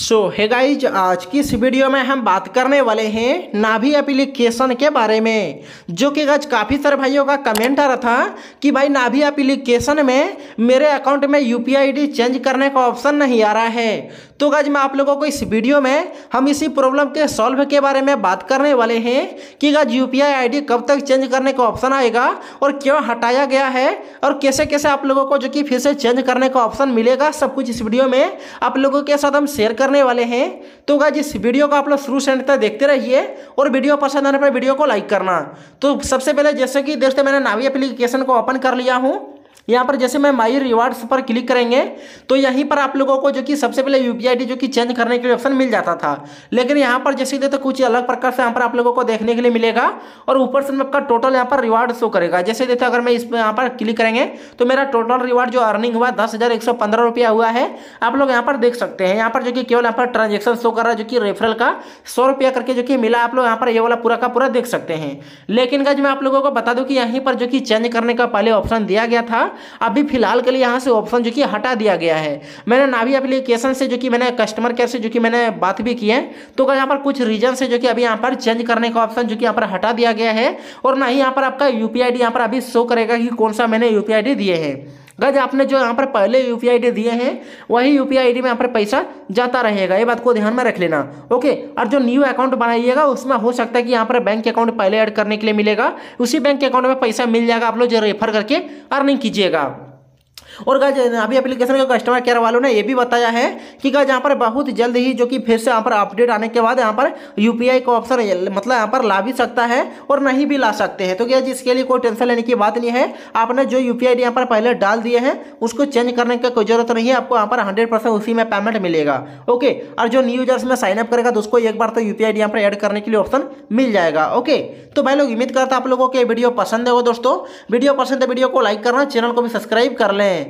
सो so, हैगाइज hey आज की इस वीडियो में हम बात करने वाले हैं नाभी एप्लीकेशन के बारे में जो कि गज काफ़ी सारे भाइयों का कमेंट आ रहा था कि भाई नाभी एप्लीकेशन में मेरे अकाउंट में U P I D change करने का ऑप्शन नहीं आ रहा है तो गज मैं आप लोगों को इस वीडियो में हम इसी प्रॉब्लम के सॉल्व के बारे में बात करने वाले हैं कि गज U P I I D कब तक चेंज करने का ऑप्शन आएगा और क्यों हटाया गया है और कैसे कैसे आप लोगों को जो कि फिर से चेंज करने का ऑप्शन मिलेगा सब कुछ इस वीडियो में आप लोगों के साथ हम शेयर कर करने वाले हैं तो गाइज इस वीडियो को आप लोग शुरू से तक देखते रहिए और वीडियो पसंद आने पर वीडियो को लाइक करना तो सबसे पहले जैसे कि दोस्तों मैंने नावी एप्लीकेशन को ओपन कर लिया हूँ यहाँ पर जैसे मैं माई रिवार्ड्स पर क्लिक करेंगे तो यहीं पर आप लोगों को जो कि सबसे पहले यू पी जो कि चेंज करने के लिए ऑप्शन मिल जाता था लेकिन यहाँ पर जैसे देखते तो कुछ अलग प्रकार से यहाँ पर आप लोगों को देखने के लिए मिलेगा और ऊपर से आपका टोटल यहाँ पर रिवार्ड शो करेगा जैसे देखते अगर मैं इस यहाँ पर क्लिक करेंगे तो मेरा टोटल रिवार्ड जो अर्निंग हुआ दस हज़ार एक सौ पंद्रह रुपया हुआ है आप लोग यहाँ पर देख सकते हैं यहाँ पर जो कि केवल यहाँ पर ट्रांजेक्शन शो कर रहा है जो कि रेफरल का सौ रुपया करके जो कि मिला आप लोग यहाँ पर ये वाला पूरा का पूरा देख सकते हैं लेकिन गज मैं आप लोगों को बता दूँ कि यहीं पर जो कि चेंज करने का पहले ऑप्शन दिया गया था अभी फिलहाल के लिए यहाँ से ऑप्शन जो कि हटा दिया गया है मैंने नावी एप्लीकेशन से जो कि मैंने कस्टमर केयर से जो कि मैंने बात भी की है तो यहाँ पर कुछ रीजन से जो कि अभी यहाँ पर चेंज करने का ऑप्शन जो कि यहाँ पर हटा दिया गया है और ना ही यहाँ पर आपका यू पी पर अभी शो करेगा कि कौन सा मैंने यू पी दिए हैं गज आपने जो यहाँ पर पहले यू पी दिए हैं वही यू पी में यहाँ पर पैसा जाता रहेगा ये बात को ध्यान में रख लेना ओके और जो न्यू अकाउंट बनाइएगा उसमें हो सकता है कि यहाँ पर बैंक अकाउंट पहले ऐड करने के लिए मिलेगा उसी बैंक अकाउंट में पैसा मिल जाएगा आप लोग जो रेफर करके अर्निंग कीजिएगा और गाय अभी एप्लीकेशन का कस्टमर केयर वालों ने यह भी बताया है कि गाय यहाँ पर बहुत जल्द ही जो कि फिर से यहाँ पर अपडेट आने के बाद यहाँ पर यूपीआई का ऑप्शन मतलब यहाँ पर ला भी सकता है और नहीं भी ला सकते हैं तो क्या इसके लिए कोई टेंशन लेने की बात नहीं है आपने जो यू पी यहाँ पर पहले डाल दिए हैं उसको चेंज करने की कोई जरूरत नहीं है आपको यहाँ पर हंड्रेड परसेंट उसी में पेमेंट मिलेगा ओके और जो न्यू यूजर्स में साइनअप करेगा तो उसको एक बार तो यू पी यहाँ पर एड करने के लिए ऑप्शन मिल जाएगा ओके तो भाई लोग उम्मीद करता आप लोगों को वीडियो पसंद है वो दोस्तों वीडियो पसंद है वीडियो को लाइक करना चैनल को भी सब्सक्राइब कर लें